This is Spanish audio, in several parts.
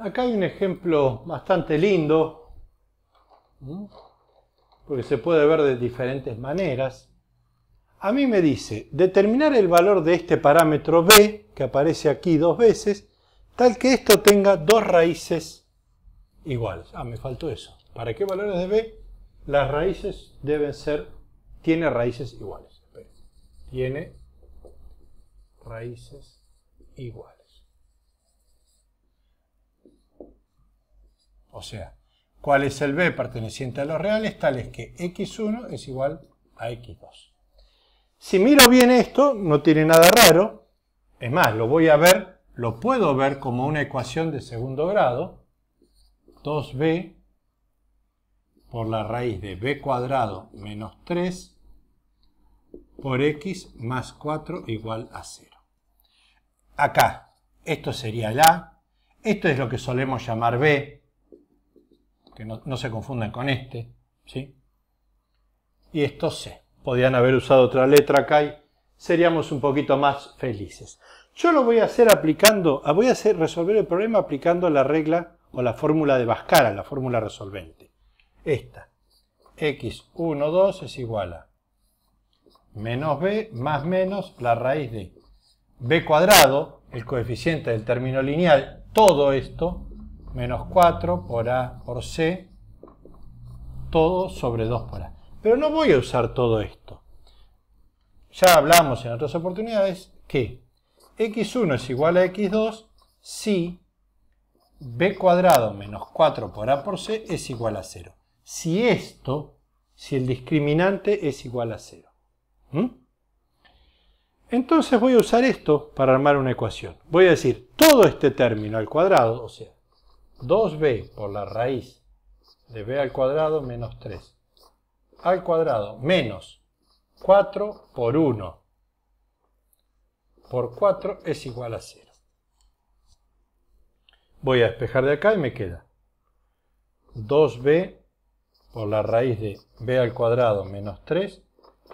Acá hay un ejemplo bastante lindo, porque se puede ver de diferentes maneras. A mí me dice, determinar el valor de este parámetro b, que aparece aquí dos veces, tal que esto tenga dos raíces iguales. Ah, me faltó eso. ¿Para qué valores de b? Las raíces deben ser, tiene raíces iguales. Tiene raíces iguales. O sea, ¿cuál es el B perteneciente a los reales? Tales que x1 es igual a x2. Si miro bien esto, no tiene nada raro. Es más, lo voy a ver, lo puedo ver como una ecuación de segundo grado. 2b por la raíz de b cuadrado menos 3 por x más 4 igual a 0. Acá, esto sería la, esto es lo que solemos llamar b, que no, se confundan con este, ¿sí? Y esto C. Podían haber usado otra letra acá y seríamos un poquito más felices. Yo lo voy a hacer aplicando, ah, voy a hacer resolver el problema aplicando la regla o la fórmula de Bascara, la fórmula resolvente. Esta. x1, 2 es igual a menos b más menos la raíz de b cuadrado, el coeficiente del término lineal, todo esto, menos 4 por A por C, todo sobre 2 por A. Pero no voy a usar todo esto. Ya hablamos en otras oportunidades que x1 es igual a x2 si b cuadrado menos 4 por a por c es igual a 0. Si esto, si el discriminante es igual a 0. ¿Mm? Entonces voy a usar esto para armar una ecuación. Voy a decir todo este término al cuadrado, o sea, 2b por la raíz de b al cuadrado menos 3 al cuadrado menos 4 por 1 por 4 es igual a 0. Voy a despejar de acá y me queda 2b por la raíz de b al cuadrado menos 3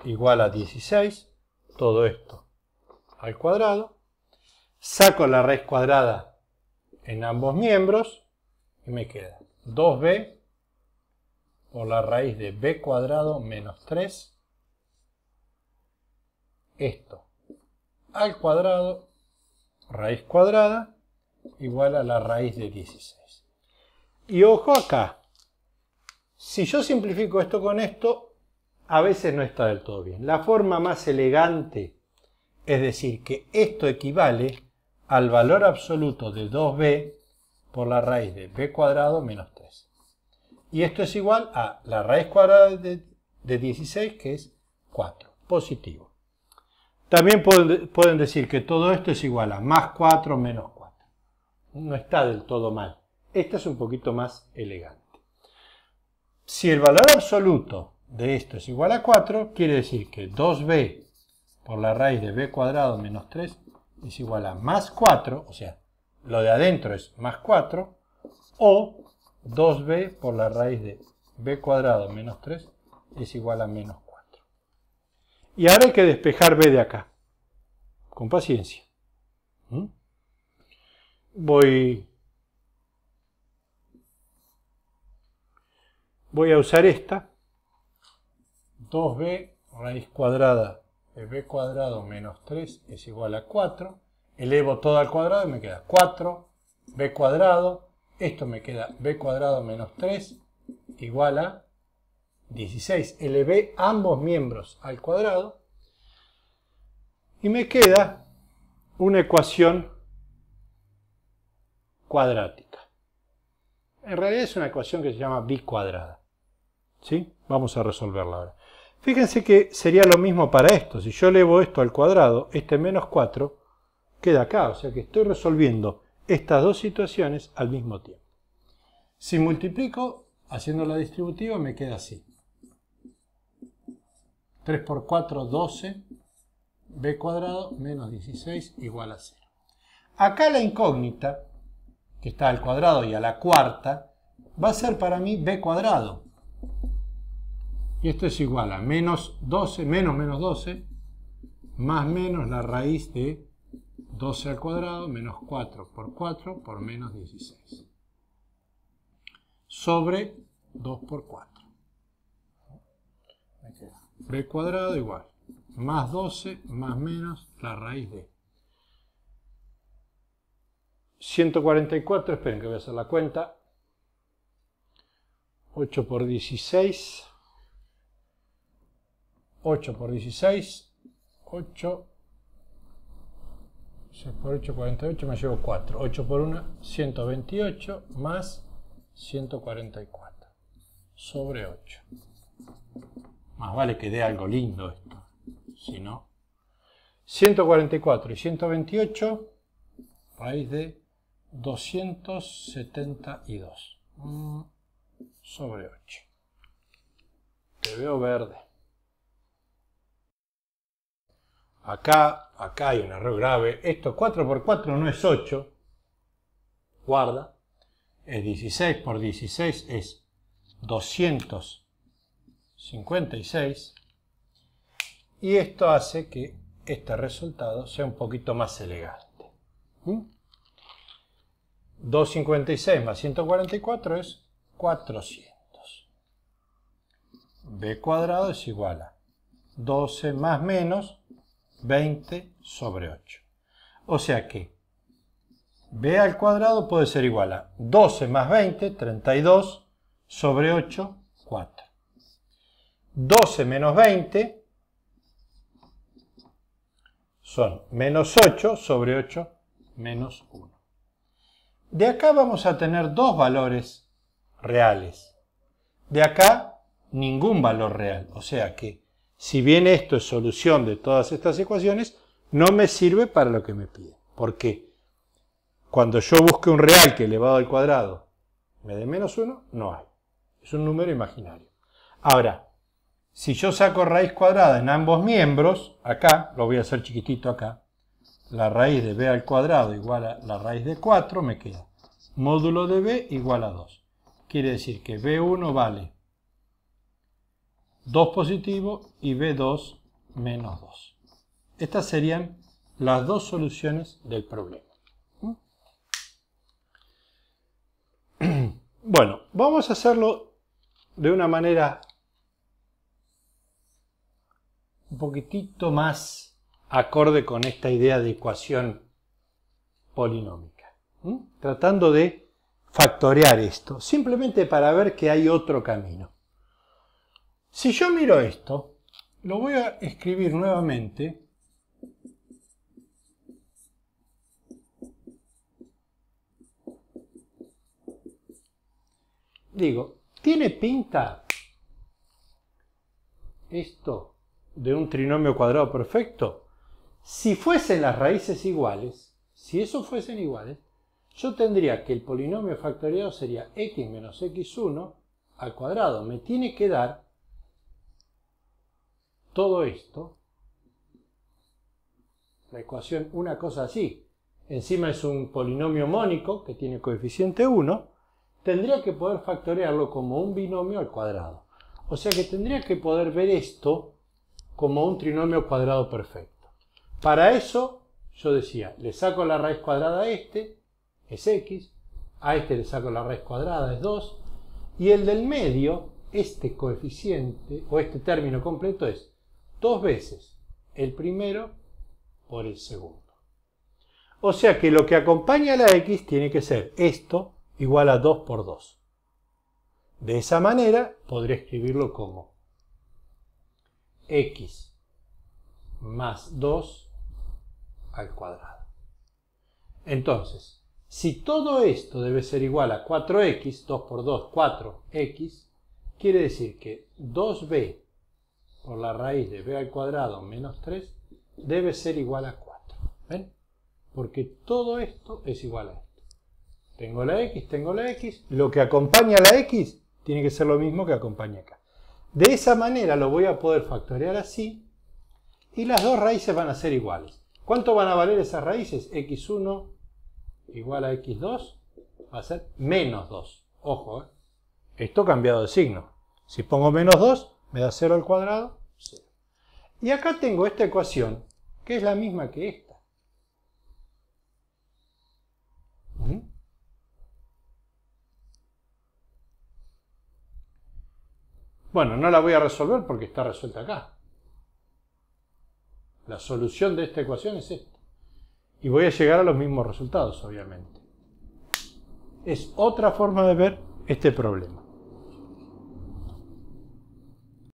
igual a 16, todo esto al cuadrado. Saco la raíz cuadrada en ambos miembros y me queda 2b por la raíz de b cuadrado menos 3. Esto al cuadrado, raíz cuadrada, igual a la raíz de 16. Y ojo acá, si yo simplifico esto con esto, a veces no está del todo bien. La forma más elegante, es decir, que esto equivale al valor absoluto de 2b por la raíz de b cuadrado menos 3. Y esto es igual a la raíz cuadrada de, 16, que es 4, positivo. También pueden, pueden decir que todo esto es igual a más 4 menos 4. No está del todo mal. Esta es un poquito más elegante. Si el valor absoluto de esto es igual a 4, quiere decir que 2b por la raíz de b cuadrado menos 3 es igual a más 4, o sea, lo de adentro es más 4, o 2b por la raíz de b cuadrado menos 3 es igual a menos 4. Y ahora hay que despejar b de acá, con paciencia. ¿Mm? Voy, voy a usar esta, 2b raíz cuadrada de b cuadrado menos 3 es igual a 4, elevo todo al cuadrado y me queda 4, b cuadrado, esto me queda b cuadrado menos 3 igual a 16. Elevé ambos miembros al cuadrado y me queda una ecuación cuadrática. En realidad es una ecuación que se llama cuadrada ¿Sí? Vamos a resolverla ahora. Fíjense que sería lo mismo para esto. Si yo elevo esto al cuadrado, este menos 4 queda acá, o sea que estoy resolviendo estas dos situaciones al mismo tiempo. Si multiplico, haciendo la distributiva, me queda así. 3 por 4, 12, b cuadrado menos 16 igual a 0. Acá la incógnita, que está al cuadrado y a la cuarta, va a ser para mí b cuadrado. Y esto es igual a menos 12, menos menos 12, más menos la raíz de 12 al cuadrado menos 4 por 4 por menos 16. Sobre 2 por 4. B cuadrado igual. Más 12 más menos la raíz de. 144, esperen que voy a hacer la cuenta. 8 por 16. 8 por 16. 8 6 por 8, 48, me llevo 4. 8 por 1, 128 más 144 sobre 8. Más vale que dé algo lindo esto, si no. 144 y 128 raíz de 272 mm, sobre 8. Te veo verde. Acá, acá hay un error grave. Esto 4 por 4 no es 8. Guarda. Es 16 por 16 es 256. Y esto hace que este resultado sea un poquito más elegante. 256 ¿Mm? más 144 es 400. b cuadrado es igual a 12 más menos 20 sobre 8. O sea que b al cuadrado puede ser igual a 12 más 20, 32, sobre 8, 4. 12 menos 20 son menos 8 sobre 8, menos 1. De acá vamos a tener dos valores reales. De acá, ningún valor real. O sea que si bien esto es solución de todas estas ecuaciones, no me sirve para lo que me pide. Porque Cuando yo busque un real que elevado al cuadrado me dé menos 1, no hay. Es un número imaginario. Ahora, si yo saco raíz cuadrada en ambos miembros, acá, lo voy a hacer chiquitito acá, la raíz de b al cuadrado igual a la raíz de 4, me queda módulo de b igual a 2. Quiere decir que b1 vale 2 positivo y B2 menos 2. Estas serían las dos soluciones del problema. Bueno, vamos a hacerlo de una manera un poquitito más acorde con esta idea de ecuación polinómica, tratando de factorear esto, simplemente para ver que hay otro camino. Si yo miro esto, lo voy a escribir nuevamente. Digo, ¿tiene pinta esto de un trinomio cuadrado perfecto? Si fuesen las raíces iguales, si eso fuesen iguales, yo tendría que el polinomio factoriado sería x menos x1 al cuadrado. Me tiene que dar todo esto, la ecuación una cosa así, encima es un polinomio mónico que tiene coeficiente 1, tendría que poder factorearlo como un binomio al cuadrado. O sea que tendría que poder ver esto como un trinomio cuadrado perfecto. Para eso, yo decía, le saco la raíz cuadrada a este, es x, a este le saco la raíz cuadrada, es 2, y el del medio, este coeficiente, o este término completo es dos veces el primero por el segundo. O sea que lo que acompaña a la x tiene que ser esto igual a 2 por 2. De esa manera podré escribirlo como x más 2 al cuadrado. Entonces, si todo esto debe ser igual a 4x, 2 por 2, 4x, quiere decir que 2b por la raíz de b al cuadrado menos 3 debe ser igual a 4. ¿Ven? Porque todo esto es igual a esto. Tengo la x, tengo la x. Lo que acompaña a la x tiene que ser lo mismo que acompaña acá. De esa manera lo voy a poder factorear así y las dos raíces van a ser iguales. ¿Cuánto van a valer esas raíces? x1 igual a x2 va a ser menos 2. Ojo, ¿eh? esto ha cambiado de signo. Si pongo menos 2, me da 0 al cuadrado, 0. Y acá tengo esta ecuación, que es la misma que esta. ¿Mm? Bueno, no la voy a resolver porque está resuelta acá. La solución de esta ecuación es esta. Y voy a llegar a los mismos resultados, obviamente. Es otra forma de ver este problema.